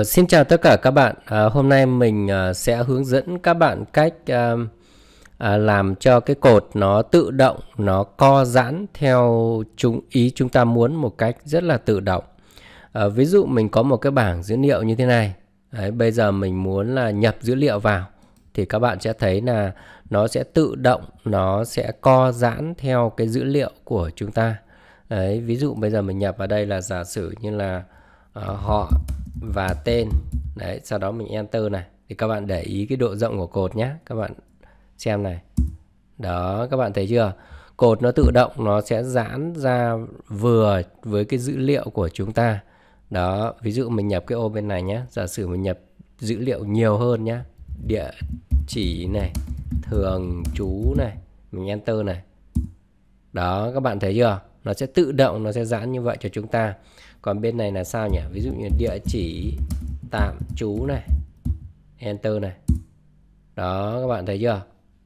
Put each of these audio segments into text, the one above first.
Uh, xin chào tất cả các bạn. Uh, hôm nay mình uh, sẽ hướng dẫn các bạn cách uh, uh, làm cho cái cột nó tự động, nó co giãn theo chúng ý chúng ta muốn một cách rất là tự động. Uh, ví dụ mình có một cái bảng dữ liệu như thế này. Đấy, bây giờ mình muốn là nhập dữ liệu vào thì các bạn sẽ thấy là nó sẽ tự động, nó sẽ co giãn theo cái dữ liệu của chúng ta. Đấy, ví dụ bây giờ mình nhập vào đây là giả sử như là uh, họ và tên đấy sau đó mình enter này thì các bạn để ý cái độ rộng của cột nhé các bạn xem này đó các bạn thấy chưa cột nó tự động nó sẽ giãn ra vừa với cái dữ liệu của chúng ta đó ví dụ mình nhập cái ô bên này nhé giả sử mình nhập dữ liệu nhiều hơn nhé địa chỉ này thường trú này mình enter này đó các bạn thấy chưa nó sẽ tự động nó sẽ giãn như vậy cho chúng ta còn bên này là sao nhỉ ví dụ như địa chỉ tạm trú này enter này đó các bạn thấy chưa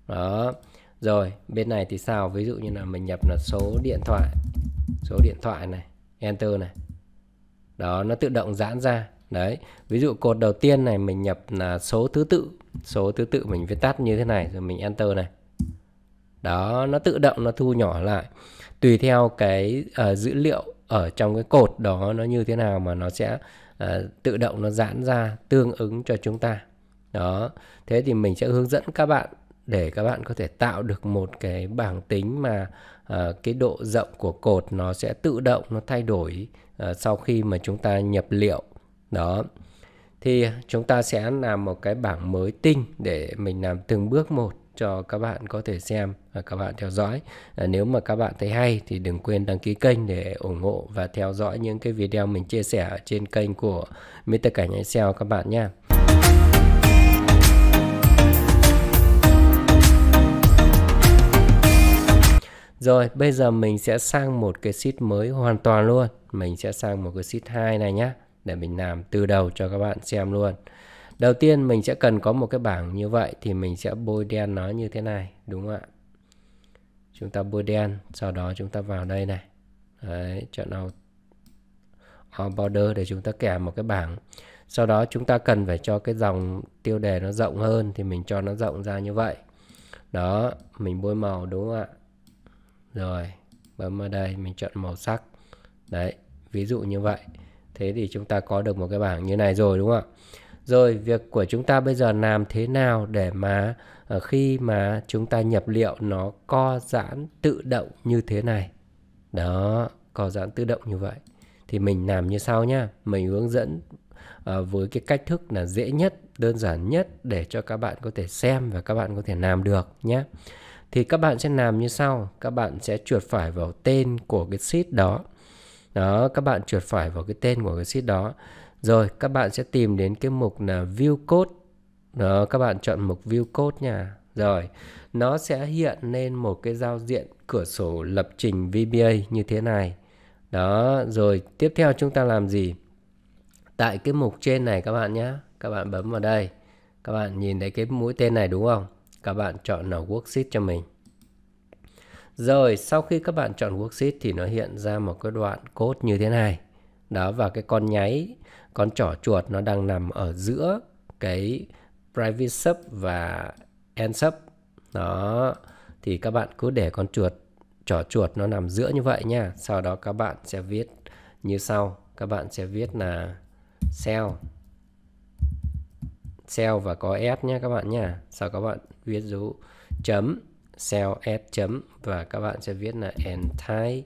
đó rồi bên này thì sao ví dụ như là mình nhập là số điện thoại số điện thoại này enter này đó nó tự động giãn ra đấy ví dụ cột đầu tiên này mình nhập là số thứ tự số thứ tự mình viết tắt như thế này rồi mình enter này đó nó tự động nó thu nhỏ lại tùy theo cái uh, dữ liệu ở trong cái cột đó nó như thế nào mà nó sẽ uh, tự động nó giãn ra tương ứng cho chúng ta đó thế thì mình sẽ hướng dẫn các bạn để các bạn có thể tạo được một cái bảng tính mà uh, cái độ rộng của cột nó sẽ tự động nó thay đổi uh, sau khi mà chúng ta nhập liệu đó thì chúng ta sẽ làm một cái bảng mới tinh để mình làm từng bước một cho các bạn có thể xem và các bạn theo dõi. À, nếu mà các bạn thấy hay thì đừng quên đăng ký kênh để ủng hộ và theo dõi những cái video mình chia sẻ trên kênh của Mr. Cảnh Excel các bạn nha. Rồi, bây giờ mình sẽ sang một cái sheet mới hoàn toàn luôn. Mình sẽ sang một cái sheet 2 này nhé. Để mình làm từ đầu cho các bạn xem luôn. Đầu tiên mình sẽ cần có một cái bảng như vậy thì mình sẽ bôi đen nó như thế này, đúng không ạ? Chúng ta bôi đen, sau đó chúng ta vào đây này. Đấy, chọn nào all border để chúng ta kẻ một cái bảng. Sau đó chúng ta cần phải cho cái dòng tiêu đề nó rộng hơn thì mình cho nó rộng ra như vậy. Đó, mình bôi màu đúng không ạ? Rồi, bấm vào đây mình chọn màu sắc. Đấy, ví dụ như vậy. Thế thì chúng ta có được một cái bảng như này rồi đúng không ạ? rồi việc của chúng ta bây giờ làm thế nào để mà ờ, khi mà chúng ta nhập liệu nó co giãn tự động như thế này đó co giãn tự động như vậy thì mình làm như sau nhá mình hướng dẫn ờ, với cái cách thức là dễ nhất đơn giản nhất để cho các bạn có thể xem và các bạn có thể làm được nhé thì các bạn sẽ làm như sau các bạn sẽ chuột phải vào tên của cái sheet đó đó các bạn chuột phải vào cái tên của cái sheet đó rồi các bạn sẽ tìm đến cái mục là view code. Đó, các bạn chọn mục view code nha. Rồi, nó sẽ hiện lên một cái giao diện cửa sổ lập trình VBA như thế này. Đó, rồi tiếp theo chúng ta làm gì? Tại cái mục trên này các bạn nhé. Các bạn bấm vào đây. Các bạn nhìn thấy cái mũi tên này đúng không? Các bạn chọn là worksheet cho mình. Rồi sau khi các bạn chọn worksheet thì nó hiện ra một cái đoạn code như thế này. Đó và cái con nháy con trỏ chuột nó đang nằm ở giữa cái private sub và end sub đó thì các bạn cứ để con chuột trỏ chuột nó nằm giữa như vậy nha sau đó các bạn sẽ viết như sau các bạn sẽ viết là cell cell và có s nhé các bạn nha sau các bạn viết dấu chấm cell s chấm và các bạn sẽ viết là entire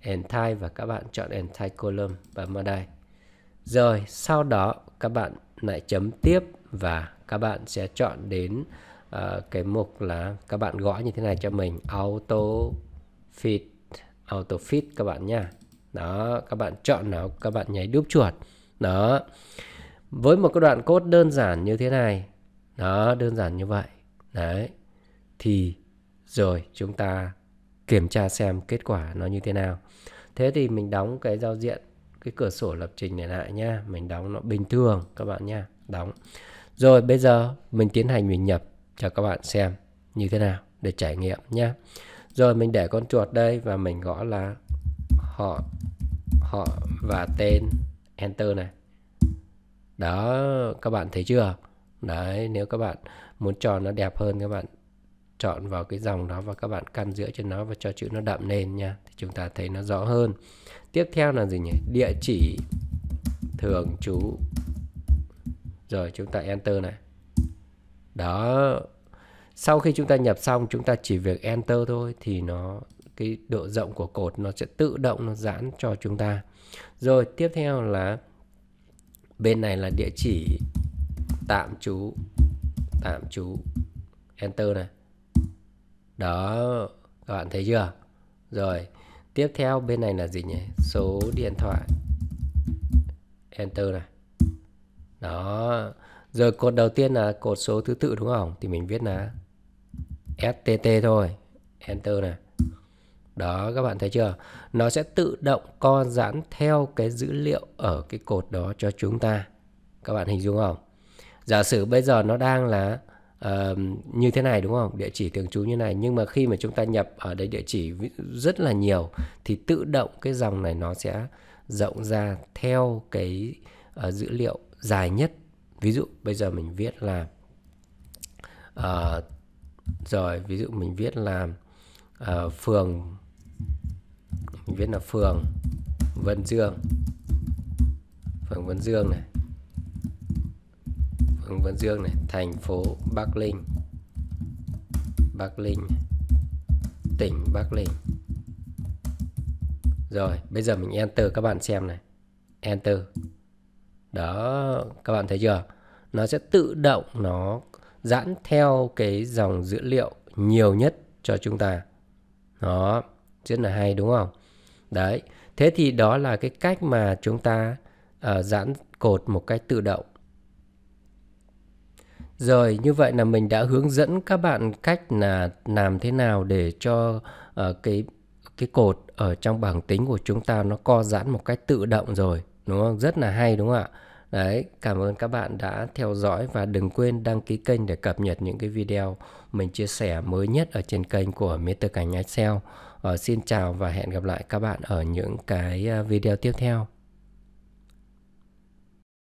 entire và các bạn chọn entire column bấm vào đây rồi sau đó các bạn lại chấm tiếp và các bạn sẽ chọn đến uh, cái mục là các bạn gõ như thế này cho mình auto fit auto fit các bạn nha. Đó, các bạn chọn nào các bạn nháy đúp chuột. Đó. Với một cái đoạn code đơn giản như thế này. Đó, đơn giản như vậy. Đấy. Thì rồi chúng ta kiểm tra xem kết quả nó như thế nào. Thế thì mình đóng cái giao diện cái cửa sổ lập trình này lại nha mình đóng nó bình thường các bạn nha đóng rồi bây giờ mình tiến hành mình nhập cho các bạn xem như thế nào để trải nghiệm nhá rồi mình để con chuột đây và mình gõ là họ họ và tên enter này đó các bạn thấy chưa đấy nếu các bạn muốn cho nó đẹp hơn các bạn chọn vào cái dòng đó và các bạn căn giữa cho nó và cho chữ nó đậm lên nha chúng ta thấy nó rõ hơn tiếp theo là gì nhỉ địa chỉ thường trú rồi chúng ta enter này đó sau khi chúng ta nhập xong chúng ta chỉ việc enter thôi thì nó cái độ rộng của cột nó sẽ tự động nó giãn cho chúng ta rồi tiếp theo là bên này là địa chỉ tạm trú tạm trú enter này đó các bạn thấy chưa rồi tiếp theo bên này là gì nhỉ số điện thoại enter này đó rồi cột đầu tiên là cột số thứ tự đúng không thì mình viết là STT thôi enter này đó các bạn thấy chưa nó sẽ tự động co giãn theo cái dữ liệu ở cái cột đó cho chúng ta các bạn hình dung không giả sử bây giờ nó đang là uh, như thế này đúng không địa chỉ thường trú như này nhưng mà khi mà chúng ta nhập ở đây địa chỉ rất là nhiều thì tự động cái dòng này nó sẽ rộng ra theo cái uh, dữ liệu dài nhất ví dụ bây giờ mình viết là uh, rồi ví dụ mình viết là uh, phường mình viết là phường Vân Dương phường Vân Dương này Hướng Văn Dương này thành phố Bắc Linh Bắc Linh tỉnh Bắc Linh rồi bây giờ mình enter các bạn xem này enter đó các bạn thấy chưa nó sẽ tự động nó giãn theo cái dòng dữ liệu nhiều nhất cho chúng ta đó rất là hay đúng không đấy thế thì đó là cái cách mà chúng ta uh, giãn cột một cách tự động rồi, như vậy là mình đã hướng dẫn các bạn cách là làm thế nào để cho uh, cái cái cột ở trong bảng tính của chúng ta nó co giãn một cách tự động rồi, đúng không? Rất là hay đúng không ạ? Đấy, cảm ơn các bạn đã theo dõi và đừng quên đăng ký kênh để cập nhật những cái video mình chia sẻ mới nhất ở trên kênh của Mr. Cảnh Excel. uh, ờ, xin chào và hẹn gặp lại các bạn ở những cái ờ, video tiếp theo.